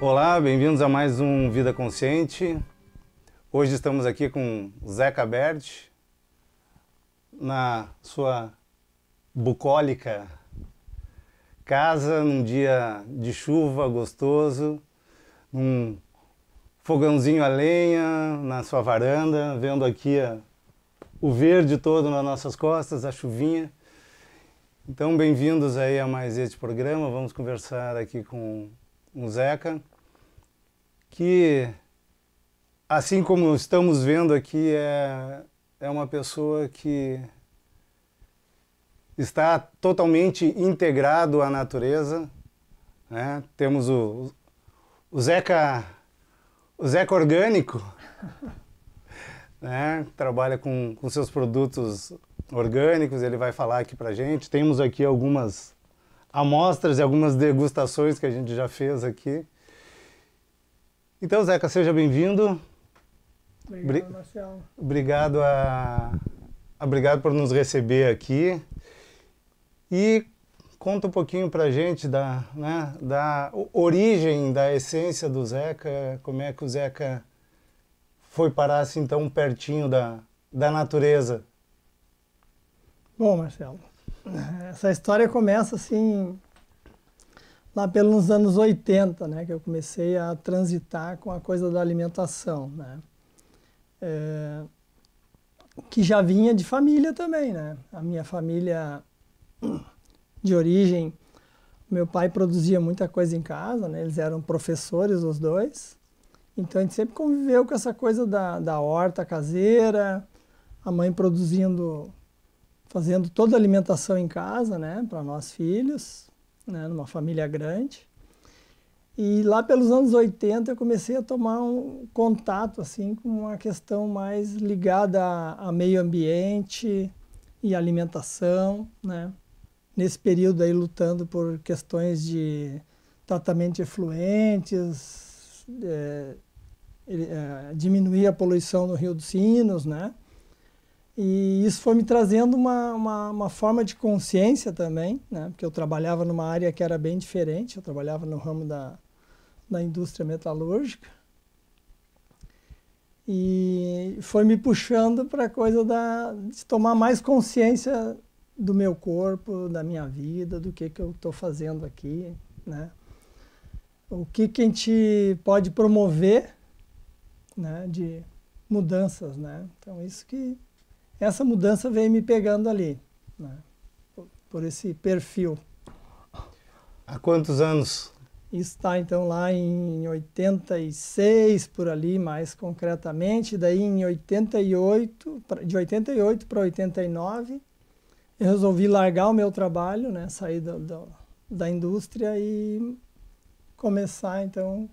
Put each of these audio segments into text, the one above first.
Olá, bem-vindos a mais um Vida Consciente. Hoje estamos aqui com Zeca Berti na sua bucólica casa, num dia de chuva gostoso, num fogãozinho a lenha na sua varanda, vendo aqui a, o verde todo nas nossas costas, a chuvinha. Então, bem-vindos aí a mais este programa. Vamos conversar aqui com um Zeca, que, assim como estamos vendo aqui, é, é uma pessoa que está totalmente integrado à natureza. Né? Temos o, o Zeca, o Zeca Orgânico, né? trabalha com, com seus produtos orgânicos, ele vai falar aqui para gente. Temos aqui algumas amostras e algumas degustações que a gente já fez aqui. Então, Zeca, seja bem-vindo. Obrigado, Marcelo. Obrigado, a... Obrigado por nos receber aqui. E conta um pouquinho para a gente da, né, da origem, da essência do Zeca, como é que o Zeca foi parar assim tão pertinho da, da natureza. Bom, Marcelo, é, essa história começa assim lá pelos anos 80, né, que eu comecei a transitar com a coisa da alimentação, né, é, que já vinha de família também, né, a minha família de origem, meu pai produzia muita coisa em casa, né, eles eram professores os dois, então a gente sempre conviveu com essa coisa da, da horta caseira, a mãe produzindo fazendo toda a alimentação em casa, né, para nós filhos, né, numa família grande. E lá pelos anos 80 eu comecei a tomar um contato assim com uma questão mais ligada a, a meio ambiente e alimentação, né? Nesse período aí lutando por questões de tratamento de efluentes, é, é, diminuir a poluição no Rio dos Sinos, né? E isso foi me trazendo uma, uma, uma, forma de consciência também, né? porque eu trabalhava numa área que era bem diferente, eu trabalhava no ramo da, da indústria metalúrgica. E foi me puxando para a coisa da, de tomar mais consciência do meu corpo, da minha vida, do que, que eu estou fazendo aqui, né? o que, que a gente pode promover né? de mudanças. Né? Então, isso que essa mudança veio me pegando ali, né? por esse perfil. Há quantos anos? Está então lá em 86 por ali, mais concretamente, daí em 88, de 88 para 89, eu resolvi largar o meu trabalho, né, sair do, do, da indústria e começar então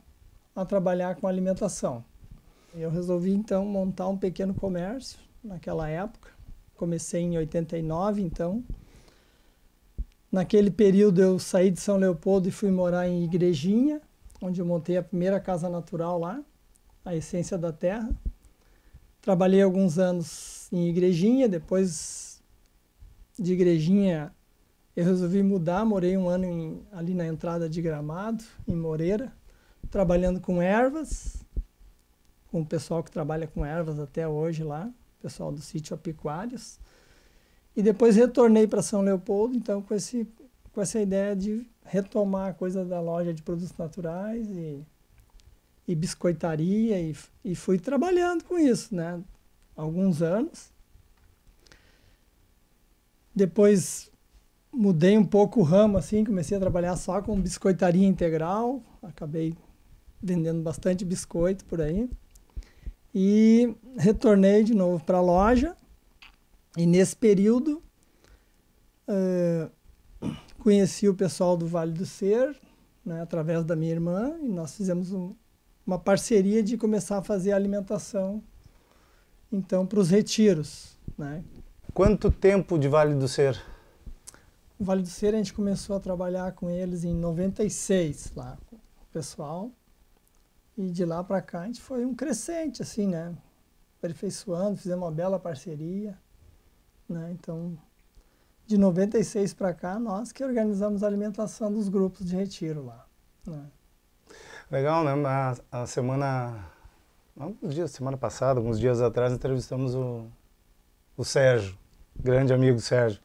a trabalhar com alimentação. Eu resolvi então montar um pequeno comércio naquela época. Comecei em 89, então. Naquele período eu saí de São Leopoldo e fui morar em Igrejinha, onde eu montei a primeira casa natural lá, a Essência da Terra. Trabalhei alguns anos em Igrejinha, depois de Igrejinha eu resolvi mudar, morei um ano em, ali na entrada de Gramado, em Moreira, trabalhando com ervas, com o pessoal que trabalha com ervas até hoje lá pessoal do sítio Apicuários. E depois retornei para São Leopoldo, então com, esse, com essa ideia de retomar a coisa da loja de produtos naturais e, e biscoitaria, e, e fui trabalhando com isso, né? Alguns anos. Depois mudei um pouco o ramo, assim, comecei a trabalhar só com biscoitaria integral, acabei vendendo bastante biscoito por aí. E retornei de novo para a loja. E nesse período, eh, conheci o pessoal do Vale do Ser, né, através da minha irmã, e nós fizemos um, uma parceria de começar a fazer alimentação, então, para os retiros. Né. Quanto tempo de Vale do Ser? O Vale do Ser a gente começou a trabalhar com eles em 96 lá, com o pessoal. E de lá para cá a gente foi um crescente, assim, né? Aperfeiçoando, fizemos uma bela parceria, né? Então, de 96 para cá, nós que organizamos a alimentação dos grupos de retiro lá. Né? Legal, né? A, a semana, alguns dias, semana passada, alguns dias atrás, entrevistamos o, o Sérgio, grande amigo Sérgio.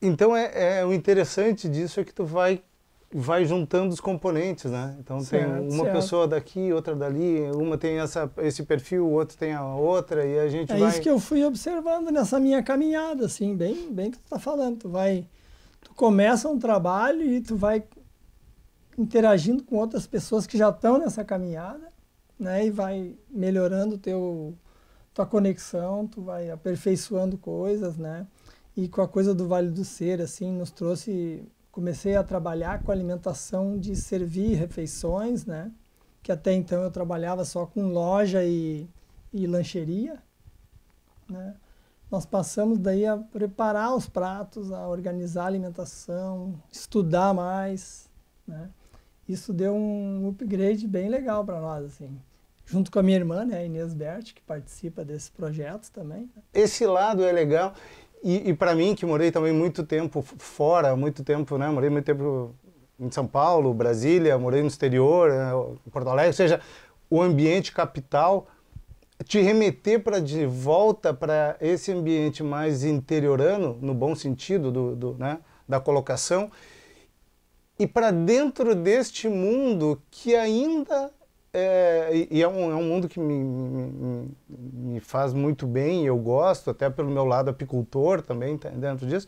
Então, é, é, o interessante disso é que tu vai vai juntando os componentes, né? Então certo, tem uma certo. pessoa daqui, outra dali, uma tem essa, esse perfil, o outro tem a outra e a gente é vai... isso que eu fui observando nessa minha caminhada, assim, bem, bem que tu tá falando, tu vai, tu começa um trabalho e tu vai interagindo com outras pessoas que já estão nessa caminhada, né? E vai melhorando teu tua conexão, tu vai aperfeiçoando coisas, né? E com a coisa do Vale do Ser, assim, nos trouxe comecei a trabalhar com alimentação de servir refeições, né? Que até então eu trabalhava só com loja e, e lancheria, né? Nós passamos daí a preparar os pratos, a organizar a alimentação, estudar mais, né? Isso deu um upgrade bem legal para nós, assim junto com a minha irmã, né, Inês Bert, que participa desse projeto também. Né? Esse lado é legal. E, e para mim, que morei também muito tempo fora, muito tempo, né? Morei muito tempo em São Paulo, Brasília, morei no exterior, né? Porto Alegre, ou seja, o ambiente capital te remeter para de volta para esse ambiente mais interiorano, no bom sentido do, do né? da colocação, e para dentro deste mundo que ainda é, e é um, é um mundo que me, me, me, faz muito bem, eu gosto, até pelo meu lado apicultor também tá dentro disso,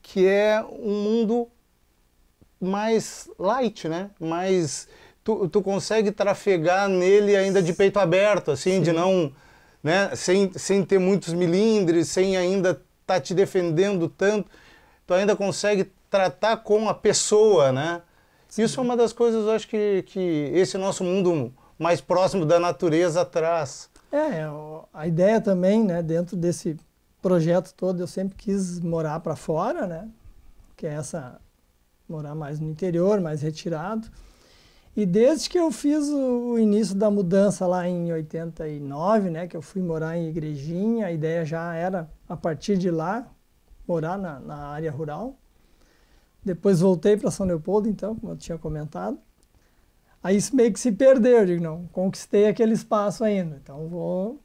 que é um mundo mais light, né? Mais, tu, tu consegue trafegar nele ainda de peito aberto, assim, Sim. de não... Né? Sem, sem ter muitos milindres, sem ainda estar tá te defendendo tanto, tu ainda consegue tratar com a pessoa, né? Sim. Isso é uma das coisas, acho que, que esse nosso mundo mais próximo da natureza traz. É, é a ideia também, né, dentro desse projeto todo, eu sempre quis morar para fora, né, que é essa, morar mais no interior, mais retirado. E desde que eu fiz o início da mudança lá em 89, né, que eu fui morar em Igrejinha, a ideia já era, a partir de lá, morar na, na área rural. Depois voltei para São Leopoldo, então, como eu tinha comentado. Aí isso meio que se perdeu, eu digo, não, conquistei aquele espaço ainda, então vou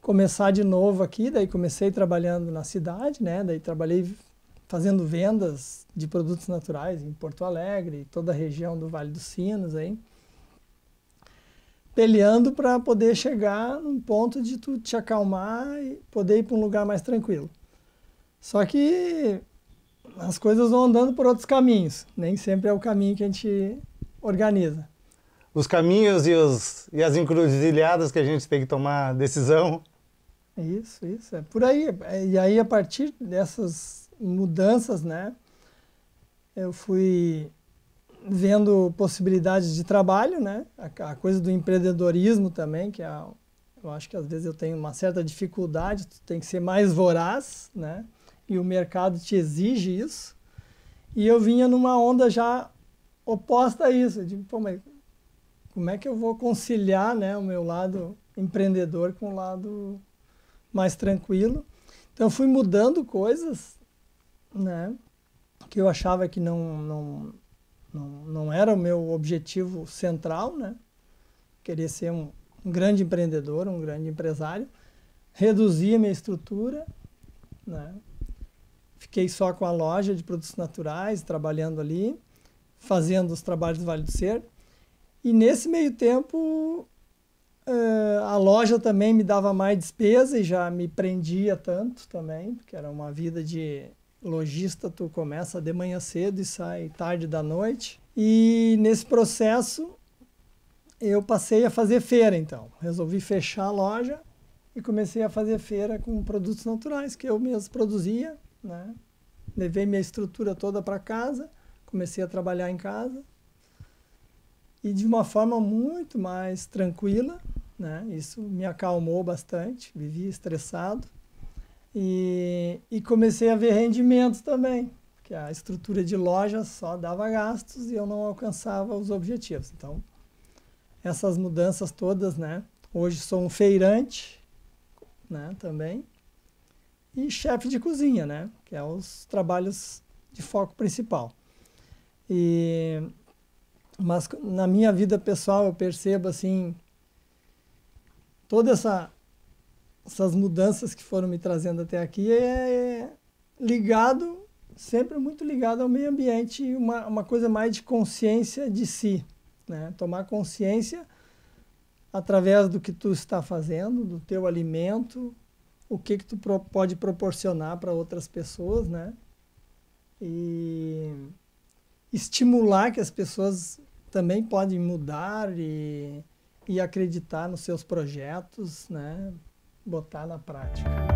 começar de novo aqui. Daí comecei trabalhando na cidade, né? Daí trabalhei fazendo vendas de produtos naturais em Porto Alegre, toda a região do Vale dos Sinos, aí. Peleando para poder chegar num ponto de tu te acalmar e poder ir para um lugar mais tranquilo. Só que as coisas vão andando por outros caminhos. Nem sempre é o caminho que a gente organiza. Os caminhos e, os, e as encruzilhadas que a gente tem que tomar decisão. Isso, isso. É por aí. É, e aí, a partir dessas mudanças, né, eu fui vendo possibilidades de trabalho, né, a, a coisa do empreendedorismo também, que é eu acho que às vezes eu tenho uma certa dificuldade, tu tem que ser mais voraz, né? e o mercado te exige isso. E eu vinha numa onda já oposta a isso. de pô, mas como é que eu vou conciliar né, o meu lado empreendedor com o lado mais tranquilo? Então, eu fui mudando coisas né, que eu achava que não, não, não, não era o meu objetivo central. Né? Queria ser um, um grande empreendedor, um grande empresário. Reduzia minha estrutura, né? Fiquei só com a loja de produtos naturais, trabalhando ali, fazendo os trabalhos do Vale do Ser. E nesse meio tempo, uh, a loja também me dava mais despesa e já me prendia tanto também, porque era uma vida de lojista, tu começa de manhã cedo e sai tarde da noite. E nesse processo, eu passei a fazer feira, então. Resolvi fechar a loja e comecei a fazer feira com produtos naturais que eu mesmo produzia né? Levei minha estrutura toda para casa, comecei a trabalhar em casa e de uma forma muito mais tranquila, né? Isso me acalmou bastante, vivia estressado e, e comecei a ver rendimentos também, porque a estrutura de loja só dava gastos e eu não alcançava os objetivos. Então, essas mudanças todas, né? Hoje sou um feirante, né? Também e chefe de cozinha, né? Que é os trabalhos de foco principal. E mas na minha vida pessoal eu percebo assim toda essa essas mudanças que foram me trazendo até aqui é, é ligado sempre muito ligado ao meio ambiente e uma, uma coisa mais de consciência de si, né? Tomar consciência através do que tu está fazendo, do teu alimento, o que que tu pro, pode proporcionar para outras pessoas, né? E estimular que as pessoas também podem mudar e, e acreditar nos seus projetos, né? Botar na prática.